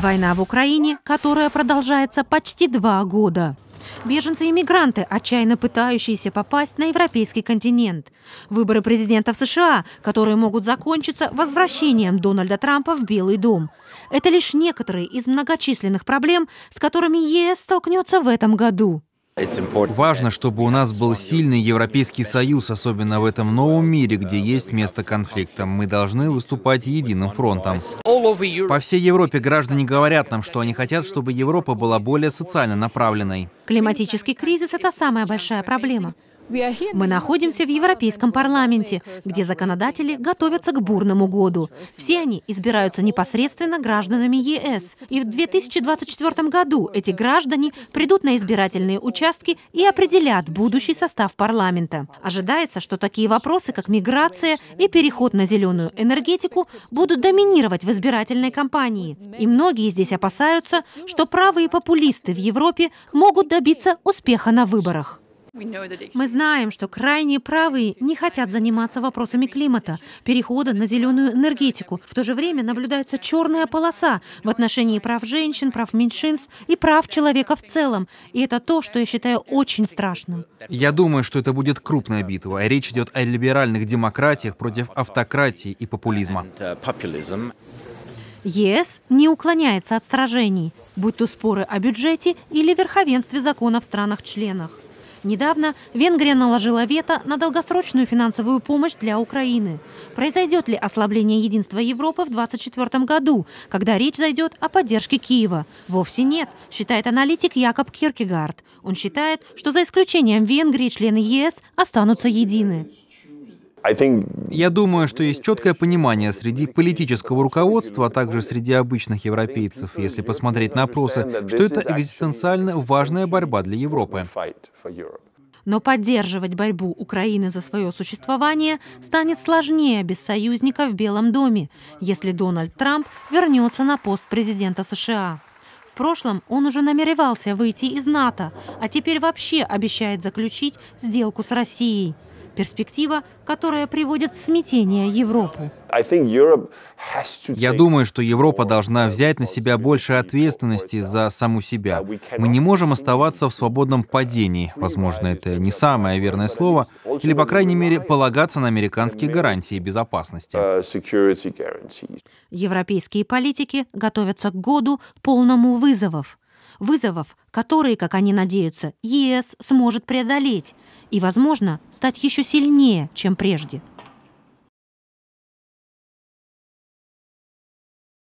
Война в Украине, которая продолжается почти два года. Беженцы-иммигранты, и отчаянно пытающиеся попасть на европейский континент. Выборы президента в США, которые могут закончиться возвращением Дональда Трампа в Белый дом. Это лишь некоторые из многочисленных проблем, с которыми ЕС столкнется в этом году. Важно, чтобы у нас был сильный Европейский Союз, особенно в этом новом мире, где есть место конфликтам. Мы должны выступать единым фронтом. По всей Европе граждане говорят нам, что они хотят, чтобы Европа была более социально направленной. Климатический кризис — это самая большая проблема. Мы находимся в Европейском парламенте, где законодатели готовятся к бурному году. Все они избираются непосредственно гражданами ЕС. И в 2024 году эти граждане придут на избирательные участки и определят будущий состав парламента. Ожидается, что такие вопросы, как миграция и переход на зеленую энергетику, будут доминировать в избирательной кампании. И многие здесь опасаются, что правые популисты в Европе могут добиться успеха на выборах. Мы знаем, что крайние правые не хотят заниматься вопросами климата, перехода на зеленую энергетику. В то же время наблюдается черная полоса в отношении прав женщин, прав меньшинств и прав человека в целом. И это то, что я считаю очень страшным. Я думаю, что это будет крупная битва. Речь идет о либеральных демократиях против автократии и популизма. Uh, ЕС не уклоняется от сражений, будь то споры о бюджете или верховенстве закона в странах-членах. Недавно Венгрия наложила вето на долгосрочную финансовую помощь для Украины. Произойдет ли ослабление единства Европы в 2024 году, когда речь зайдет о поддержке Киева? Вовсе нет, считает аналитик Якоб Киркегард. Он считает, что за исключением Венгрии члены ЕС останутся едины. Я думаю, что есть четкое понимание среди политического руководства, а также среди обычных европейцев, если посмотреть на опросы, что это экзистенциально важная борьба для Европы. Но поддерживать борьбу Украины за свое существование станет сложнее без союзника в Белом доме, если Дональд Трамп вернется на пост президента США. В прошлом он уже намеревался выйти из НАТО, а теперь вообще обещает заключить сделку с Россией. Перспектива, которая приводит в смятение Европу. Я думаю, что Европа должна взять на себя больше ответственности за саму себя. Мы не можем оставаться в свободном падении. Возможно, это не самое верное слово, или, по крайней мере, полагаться на американские гарантии безопасности. Uh, Европейские политики готовятся к году полному вызовов вызовов, которые, как они надеются, ЕС сможет преодолеть и, возможно, стать еще сильнее, чем прежде.